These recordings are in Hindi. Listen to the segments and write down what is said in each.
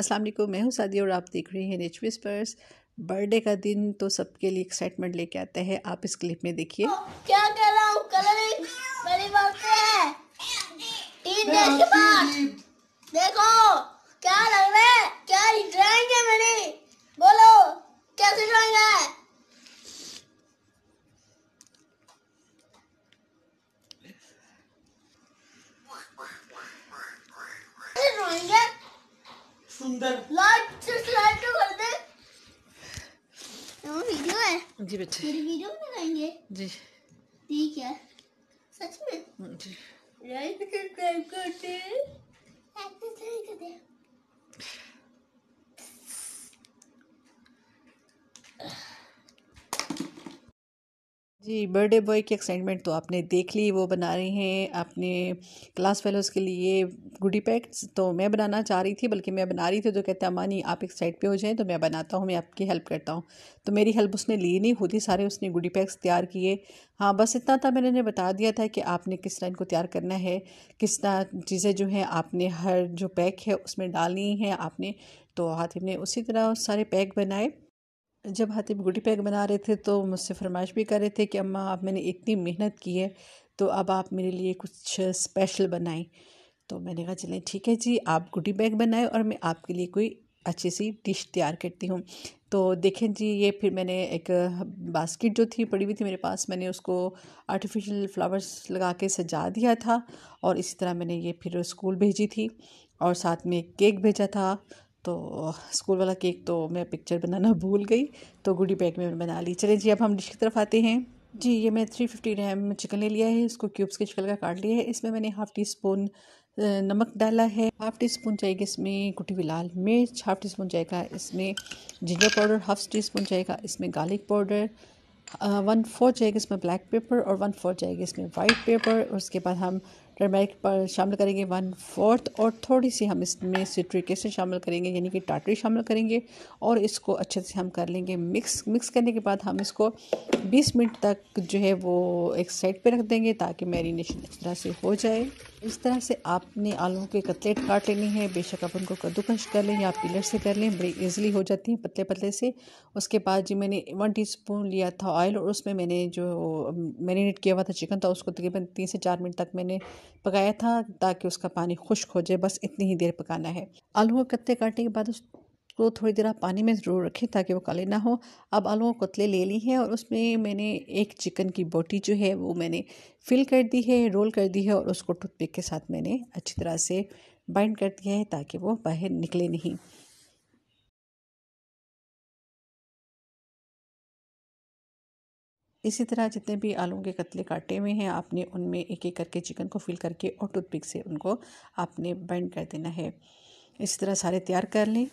अस्सलाम वालेकुम मैं हूं सादिया और आप देख रहे हैं एन एच विस्पर्स बर्थडे का दिन तो सबके लिए एक्साइटमेंट लेके आता है आप इस क्लिप में देखिए क्या सुंदर लाइक सब्सक्राइब तो कर दे वीडियो है जी बच्चे मेरी वीडियो बनाएंगे जी ठीक है सच में जी लाइक सब्सक्राइब कर दे लाइक सब्सक्राइब कर दे जी बर्थडे बॉय की एक्साइटमेंट तो आपने देख ली वो बना रहे हैं अपने क्लास फेलोज़ के लिए गुडी पैक्स तो मैं बनाना चाह रही थी बल्कि मैं बना रही थी तो हैं मानी आप एक साइड पे हो जाएं तो मैं बनाता हूँ मैं आपकी हेल्प करता हूँ तो मेरी हेल्प उसने ली नहीं खुद ही सारे उसने गुडी पैक्स तैयार किए हाँ बस इतना था मैंने उन्हें बता दिया था कि आपने किस तरह इनको तैयार करना है किस तरह चीज़ें जो हैं आपने हर जो पैक है उसमें डालनी है आपने तो हाथी ने उसी तरह सारे पैक बनाए जब हाथी गुटी पैक बना रहे थे तो मुझसे फरमाइश भी कर रहे थे कि अम्मा आप मैंने इतनी मेहनत की है तो अब आप मेरे लिए कुछ स्पेशल बनाएं तो मैंने कहा चलें ठीक है जी आप गुटी बैग बनाएं और मैं आपके लिए कोई अच्छी सी डिश तैयार करती हूँ तो देखें जी ये फिर मैंने एक बास्केट जो थी पड़ी हुई थी मेरे पास मैंने उसको आर्टिफिशियल फ्लावर्स लगा के सजा दिया था और इसी तरह मैंने ये फिर स्कूल भेजी थी और साथ में केक भेजा था तो स्कूल वाला केक तो मैं पिक्चर बनाना भूल गई तो गुडी बैग में बना ली चले जी अब हम डिश की तरफ आते हैं जी ये मैं थ्री फिफ्टी ग्राम चिकन ले लिया है इसको क्यूब्स के चिकन का काट लिया है इसमें मैंने हाफ़ टी स्पून नमक डाला है हाफ़ टी स्पून जाएगी इसमें कुटी हुई लाल मिर्च हाफ़ टी स्पून जाएगा इसमें ginger powder half teaspoon जाएगा इसमें गार्लिक पाउडर वन फोर जाएगा इसमें ब्लैक पेपर और वन फोर जाएगी इसमें वाइट पेपर और उसके बाद हम टर्मेरिक पर शामिल करेंगे वन फोर्थ और थोड़ी सी हम इसमें सिट्रिक एसिड शामिल करेंगे यानी कि टाटरी शामिल करेंगे और इसको अच्छे से हम कर लेंगे मिक्स मिक्स करने के बाद हम इसको 20 मिनट तक जो है वो एक साइड पे रख देंगे ताकि मैरिनेशन इस तरह से हो जाए इस तरह से आपने आलू के कतलेट काट लेनी है बेशक आप उनको कद्दूकश कर लें या पिलर से कर लें बड़ी ईजिली हो जाती हैं पतले पतले से उसके बाद जी मैंने वन टी लिया था ऑयल और उसमें मैंने जो मैरिनेट किया हुआ था चिकन था उसको तकरीबन तीन से चार मिनट तक मैंने पकाया था ताकि उसका पानी खुश्क हो जाए बस इतनी ही देर पकाना है आलू को कत्ते काटने के बाद उसको थोड़ी देर आप पानी में ज़रूर रखें ताकि वो काले ना हो अब आलू को कतले ले ली हैं और उसमें मैंने एक चिकन की बोटी जो है वो मैंने फिल कर दी है रोल कर दी है और उसको टूथपिक के साथ मैंने अच्छी तरह से बाइंड कर दिया है ताकि वो बाहर निकले नहीं इसी तरह जितने भी आलू के कतले काटे हुए हैं आपने उनमें एक एक करके चिकन को फिल करके और टूथपिक से उनको आपने बैंड कर देना है इसी तरह सारे तैयार कर लें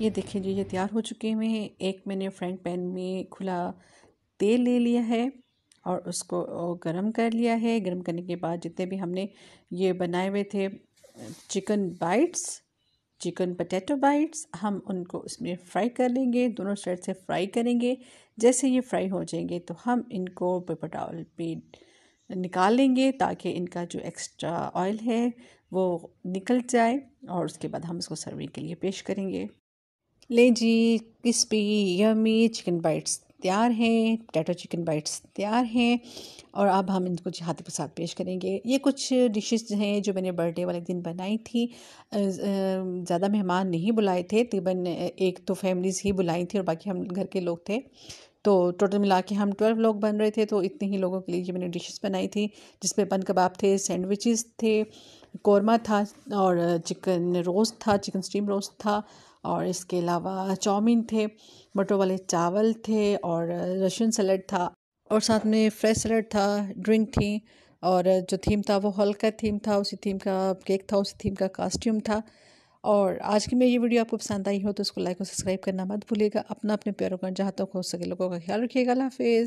ये देखिए जी ये तैयार हो चुके हुए हैं एक मैंने फ्राइंग पैन में खुला तेल ले लिया है और उसको गरम कर लिया है गरम करने के बाद जितने भी हमने ये बनाए हुए थे chicken bites chicken potato bites हम उनको उसमें फ्राई कर लेंगे दोनों साइड से फ्राई करेंगे जैसे ये फ्राई हो जाएंगे तो हम इनको पेपर टावल पे निकाल लेंगे ताकि इनका जो एक्स्ट्रा ऑयल है वो निकल जाए और उसके बाद हम इसको सर्विंग के लिए पेश करेंगे ले जी क्रिस्पी यमी चिकन बाइट्स तैयार हैं टैटो चिकन बाइट्स तैयार हैं और अब हम इनको हाथी प्रसाद पेश करेंगे ये कुछ डिशेस हैं जो मैंने बर्थडे वाले दिन बनाई थी ज़्यादा मेहमान नहीं बुलाए थे तकरीबन एक तो फैमिलीज़ ही बुलाई थी और बाकी हम घर के लोग थे तो टोटल मिला के हम ट्वेल्व लोग बन रहे थे तो इतने ही लोगों के लिए ये मैंने डिशेस बनाई थी जिसमें बन कबाब थे सैंडविचेस थे कौरमा था और चिकन रोस्ट था चिकन स्टीम रोस्ट था और इसके अलावा चाउमीन थे मटर वाले चावल थे और रशियन सलाद था और साथ में फ्रेश सलाद था ड्रिंक थी और जो थीम था वो हॉल का थीम था उसी थीम का केक था उसी थीम का कॉस्ट्यूम था और आज की मेरी ये वीडियो आपको पसंद आई हो तो उसको लाइक और सब्सक्राइब करना मत भूलिएगा अपना अपने प्यारों का जहाँ तक तो हो सके लोगों का ख्याल रखिएगा हाफिज़